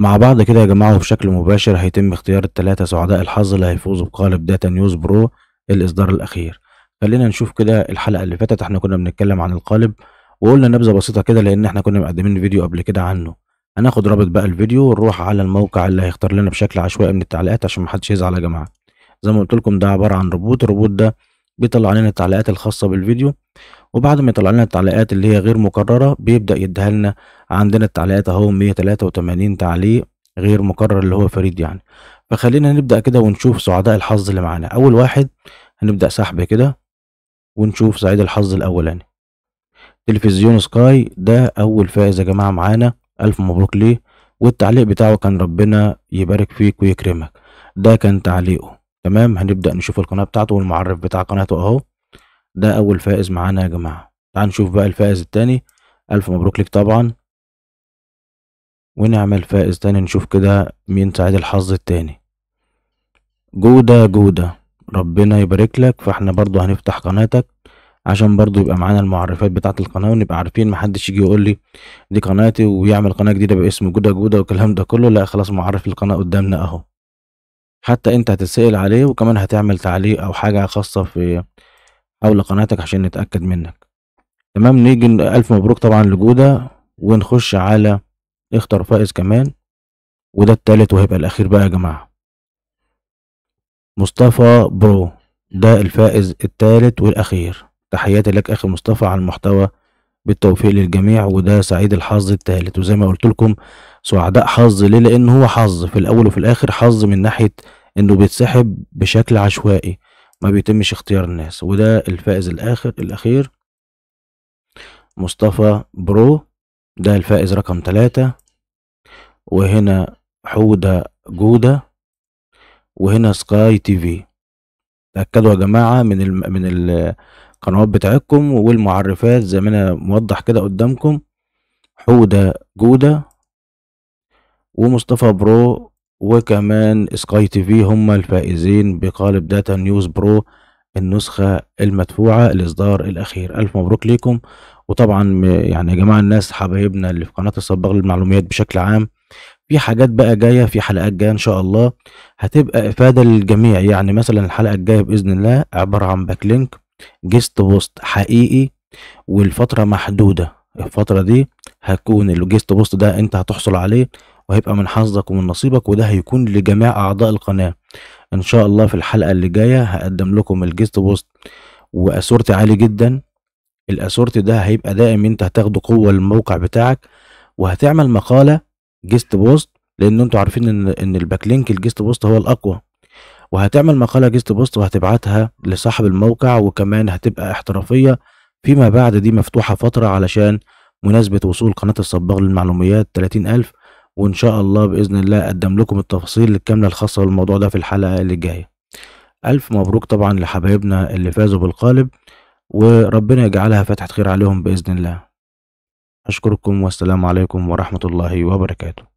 مع بعض كده يا جماعة وبشكل مباشر هيتم اختيار التلاتة سعداء الحظ اللي هيفوزوا بقالب داتا نيوز برو الإصدار الأخير خلينا نشوف كده الحلقة اللي فاتت احنا كنا بنتكلم عن القالب وقلنا نبذة بسيطة كده لأن احنا كنا مقدمين فيديو قبل كده عنه هناخد رابط بقى الفيديو ونروح على الموقع اللي هيختار لنا بشكل عشوائي من التعليقات عشان محدش يزعل يا جماعة زي ما قلت لكم ده عبارة عن روبوت الروبوت ده بيطلع لنا التعليقات الخاصة بالفيديو وبعد ما يطلع لنا التعليقات اللي هي غير مكررة بيبدأ يديها لنا عندنا التعليقات اهو 183 تعليق غير مكرر اللي هو فريد يعني فخلينا نبدأ كده ونشوف سعداء الحظ اللي معانا أول واحد هنبدأ سحب كده ونشوف سعيد الحظ الأولاني تلفزيون سكاي ده أول فائز يا جماعة معانا ألف مبروك ليه والتعليق بتاعه كان ربنا يبارك فيك ويكرمك ده كان تعليقه تمام هنبدأ نشوف القناة بتاعته والمعرف بتاع قناته اهو ده اول فائز معانا يا جماعة تعال نشوف بقى الفائز التاني الف مبروك ليك طبعا ونعمل فائز تاني نشوف كده مين سعيد الحظ التاني جودة جودة ربنا يبارك لك فاحنا برضو هنفتح قناتك عشان برضو يبقى معانا المعرفات بتاعة القناة ونبقى عارفين محدش يجي يقول لي دي قناتي ويعمل قناة جديدة باسم جودة جودة والكلام ده كله لا خلاص معرف القناة قدامنا اهو حتى أنت هتتسأل عليه وكمان هتعمل تعليق أو حاجة خاصة في حول قناتك عشان نتأكد منك تمام نيجي ألف مبروك طبعا لجودة ونخش على اختر فائز كمان وده التالت وهيبقى الأخير بقى يا جماعة مصطفى برو ده الفائز التالت والأخير تحياتي لك أخي مصطفى على المحتوى بالتوفيق للجميع وده سعيد الحظ التالت وزي ما قلت لكم سعداء حظ ليه لان هو حظ في الاول وفي الاخر حظ من ناحيه انه بيتسحب بشكل عشوائي ما بيتمش اختيار الناس وده الفائز الاخر الاخير مصطفى برو ده الفائز رقم ثلاثة وهنا حودة جودة وهنا سكاي تي في تأكدوا يا جماعة من ال من ال القنوات بتاعتكم والمعرفات زي ما انا موضح كده قدامكم حودة جودة ومصطفى برو وكمان سكاي تي في هم الفائزين بقالب داتا نيوز برو النسخة المدفوعة الإصدار الأخير ألف مبروك ليكم وطبعا يعني يا جماعة الناس حبايبنا اللي في قناة الصباغ للمعلومات بشكل عام في حاجات بقى جاية في حلقات جاية إن شاء الله هتبقى إفادة للجميع يعني مثلا الحلقة الجاية بإذن الله عبارة عن باك لينك جيست بوست حقيقي والفتره محدوده الفتره دي هكون الجيست بوست ده انت هتحصل عليه وهيبقى من حظك ومن نصيبك وده هيكون لجميع اعضاء القناه ان شاء الله في الحلقه اللي جايه هقدم لكم الجيست بوست واسورتي عالي جدا الاسورتي ده هيبقى دائم انت هتاخده قوه للموقع بتاعك وهتعمل مقاله جيست بوست لان انتوا عارفين ان ان الباك لينك الجيست بوست هو الاقوى وهتعمل مقاله جيست بوست وهتبعتها لصاحب الموقع وكمان هتبقى احترافيه فيما بعد دي مفتوحه فتره علشان مناسبه وصول قناه الصباغ للمعلوميات 30000 وان شاء الله باذن الله اقدم لكم التفاصيل الكامله الخاصه بالموضوع ده في الحلقه اللي جايه الف مبروك طبعا لحبايبنا اللي فازوا بالقالب وربنا يجعلها فتحة خير عليهم باذن الله اشكركم والسلام عليكم ورحمه الله وبركاته